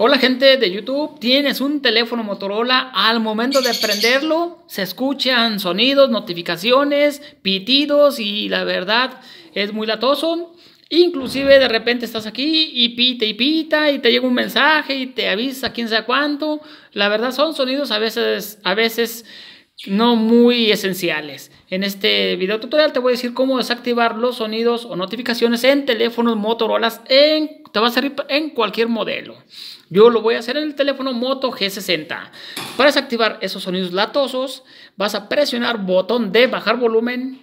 Hola gente de YouTube, tienes un teléfono Motorola, al momento de prenderlo se escuchan sonidos, notificaciones, pitidos y la verdad es muy latoso. Inclusive de repente estás aquí y pita y pita y te llega un mensaje y te avisa quién sea cuánto. La verdad son sonidos a veces, a veces no muy esenciales. En este video tutorial te voy a decir cómo desactivar los sonidos o notificaciones en teléfonos Motorola en te va a servir en cualquier modelo. Yo lo voy a hacer en el teléfono Moto G60. Para desactivar esos sonidos latosos, vas a presionar botón de bajar volumen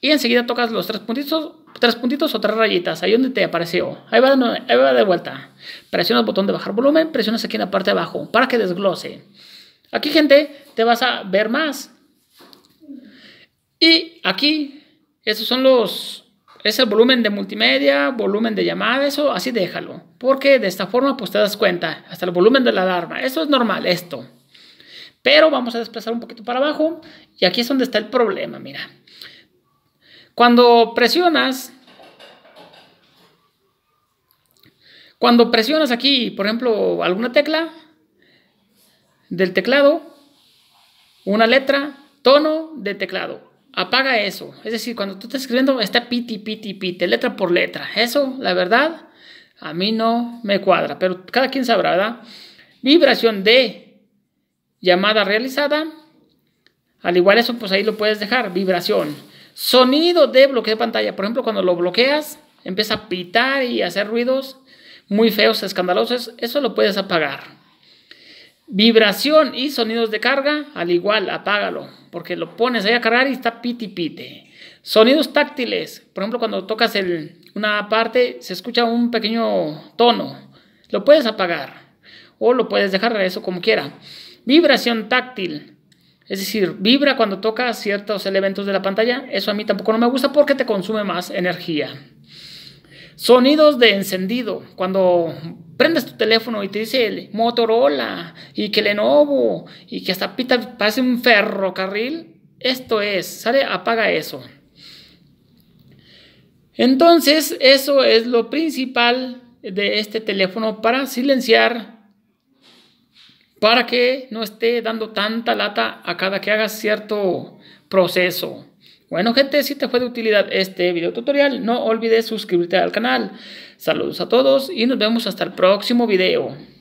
y enseguida tocas los tres puntitos, tres puntitos o tres rayitas, ahí donde te apareció. Ahí va, de, ahí va de vuelta. Presionas botón de bajar volumen, presionas aquí en la parte de abajo para que desglose. Aquí, gente, te vas a ver más. Y aquí, esos son los, es el volumen de multimedia, volumen de llamada, eso así déjalo. Porque de esta forma, pues te das cuenta, hasta el volumen de la alarma. Eso es normal, esto. Pero vamos a desplazar un poquito para abajo y aquí es donde está el problema, mira. Cuando presionas, cuando presionas aquí, por ejemplo, alguna tecla, del teclado, una letra, tono de teclado. Apaga eso. Es decir, cuando tú estás escribiendo está piti, piti, piti, letra por letra. Eso, la verdad, a mí no me cuadra, pero cada quien sabrá, ¿verdad? Vibración de llamada realizada. Al igual eso, pues ahí lo puedes dejar, vibración. Sonido de bloqueo de pantalla. Por ejemplo, cuando lo bloqueas, empieza a pitar y hacer ruidos muy feos, escandalosos. Eso lo puedes apagar. Vibración y sonidos de carga, al igual, apágalo, porque lo pones ahí a cargar y está piti pite. Sonidos táctiles, por ejemplo, cuando tocas el, una parte se escucha un pequeño tono, lo puedes apagar o lo puedes dejar eso como quiera. Vibración táctil, es decir, vibra cuando tocas ciertos elementos de la pantalla, eso a mí tampoco no me gusta porque te consume más energía. Sonidos de encendido, cuando prendes tu teléfono y te dice Motorola y que Lenovo y que hasta pita parece un ferrocarril, esto es, sale, apaga eso. Entonces, eso es lo principal de este teléfono para silenciar, para que no esté dando tanta lata a cada que hagas cierto proceso. Bueno gente, si te fue de utilidad este video tutorial, no olvides suscribirte al canal. Saludos a todos y nos vemos hasta el próximo video.